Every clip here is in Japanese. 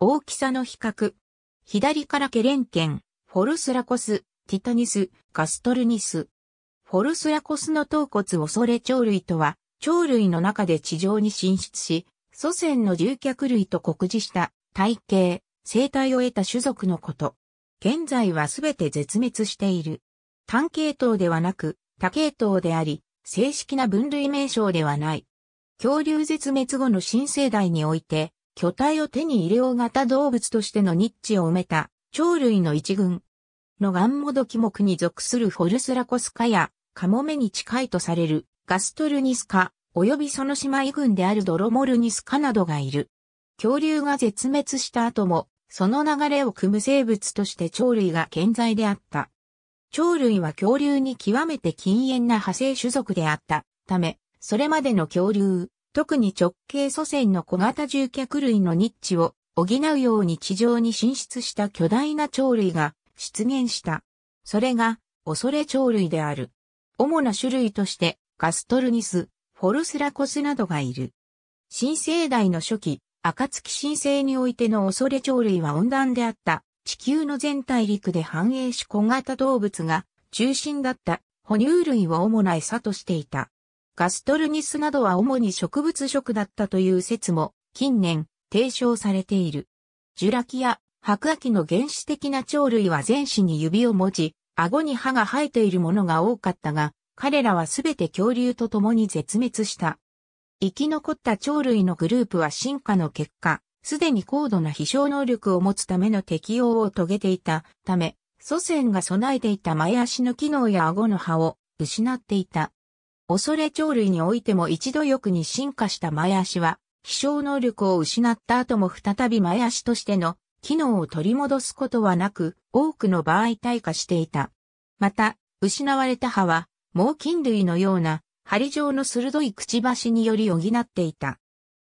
大きさの比較。左からケレンケン、フォルスラコス、ティタニス、カストルニス。フォルスラコスの頭骨恐れ鳥類とは、鳥類の中で地上に進出し、祖先の獣脚類と酷似した体型、生態を得た種族のこと。現在はすべて絶滅している。単系統ではなく、多系統であり、正式な分類名称ではない。恐竜絶滅後の新生代において、巨体を手に入れよう型動物としてのニッチを埋めた、鳥類の一群のガンモドキ目に属するフォルスラコスカや、カモメに近いとされるガストルニスカ、及びその姉妹群であるドロモルニスカなどがいる。恐竜が絶滅した後も、その流れを組む生物として鳥類が健在であった。鳥類は恐竜に極めて禁煙な派生種族であったため、それまでの恐竜、特に直径祖先の小型獣脚類のニッチを補うように地上に進出した巨大な鳥類が出現した。それが、恐れ鳥類である。主な種類として、ガストルニス、フォルスラコスなどがいる。新生代の初期、暁新生においての恐れ鳥類は温暖であった。地球の全大陸で繁栄し小型動物が中心だった哺乳類を主な餌としていた。ガストルニスなどは主に植物食だったという説も近年提唱されている。ジュラキや白亜紀の原始的な鳥類は全身に指を持ち、顎に歯が生えているものが多かったが、彼らはすべて恐竜と共に絶滅した。生き残った鳥類のグループは進化の結果、すでに高度な飛翔能力を持つための適応を遂げていたため、祖先が備えていた前足の機能や顎の歯を失っていた。恐れ鳥類においても一度欲に進化した前足は、飛翔能力を失った後も再び前足としての機能を取り戻すことはなく、多くの場合退化していた。また、失われた歯は、猛禽類のような、針状の鋭いくちばしにより補っていた。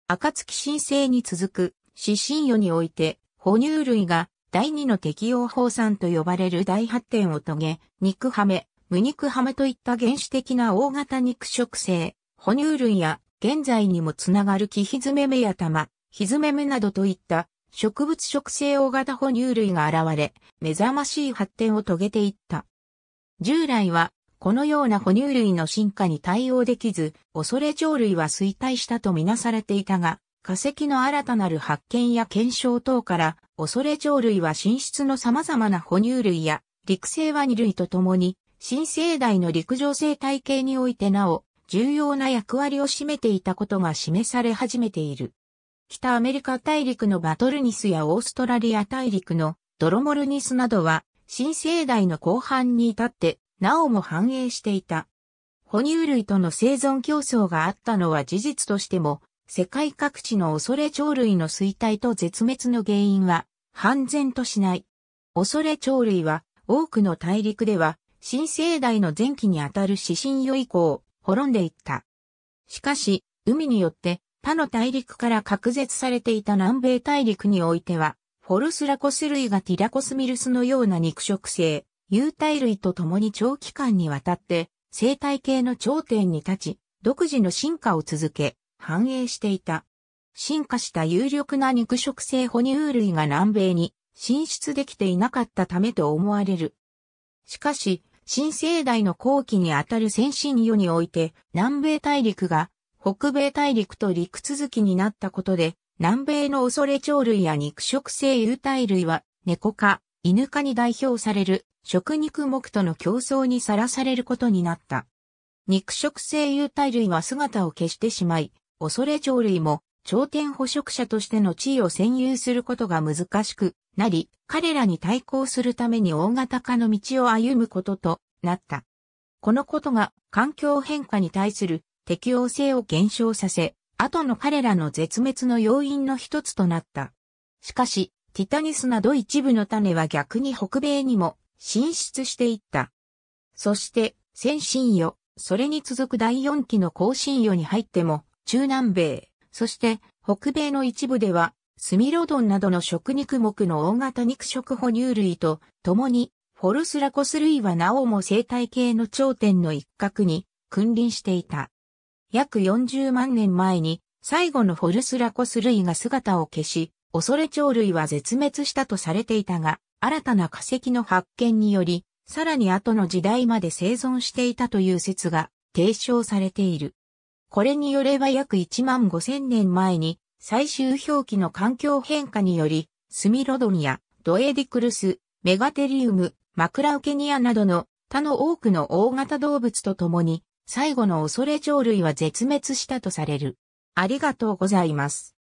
暁新星に続く、死神魚において、哺乳類が第二の適応放散と呼ばれる大発展を遂げ、肉ハメ、無肉ハムといった原始的な大型肉食性、哺乳類や現在にもつながるキヒズメメやタマ、ヒズメメなどといった植物食性大型哺乳類が現れ、目覚ましい発展を遂げていった。従来は、このような哺乳類の進化に対応できず、恐れ鳥類は衰退したとみなされていたが、化石の新たなる発見や検証等から、恐れ鳥類は進出の様々な哺乳類や、陸生ワニ類と共に、新生代の陸上生態系においてなお、重要な役割を占めていたことが示され始めている。北アメリカ大陸のバトルニスやオーストラリア大陸のドロモルニスなどは、新生代の後半に至って、なおも繁栄していた。哺乳類との生存競争があったのは事実としても、世界各地の恐れ鳥類の衰退と絶滅の原因は、判然としない。恐れ鳥類は、多くの大陸では、新生代の前期にあたる指針よ以降、滅んでいった。しかし、海によって他の大陸から隔絶されていた南米大陸においては、フォルスラコス類がティラコスミルスのような肉食性、有体類と共に長期間にわたって生態系の頂点に立ち、独自の進化を続け、繁栄していた。進化した有力な肉食性哺乳類が南米に進出できていなかったためと思われる。しかし、新生代の後期にあたる先進世において、南米大陸が北米大陸と陸続きになったことで、南米の恐れ鳥類や肉食性有袋類は、猫科、犬科に代表される食肉目との競争にさらされることになった。肉食性有袋類は姿を消してしまい、恐れ鳥類も頂点捕食者としての地位を占有することが難しくなり、彼らに対抗するために大型化の道を歩むこととなった。このことが環境変化に対する適応性を減少させ、後の彼らの絶滅の要因の一つとなった。しかし、ティタニスなど一部の種は逆に北米にも進出していった。そして、先進予、それに続く第4期の後進予に入っても、中南米、そして、北米の一部では、スミロドンなどの食肉目の大型肉食哺乳類と、共に、フォルスラコス類はなおも生態系の頂点の一角に君臨していた。約40万年前に最後のフォルスラコス類が姿を消し、恐れ鳥類は絶滅したとされていたが、新たな化石の発見により、さらに後の時代まで生存していたという説が提唱されている。これによれば約1万5千年前に最終表記の環境変化により、スミロドニア、ドエディクルス、メガテリウム、マクラウケニアなどの他の多くの大型動物と共に、最後の恐れ鳥類は絶滅したとされる。ありがとうございます。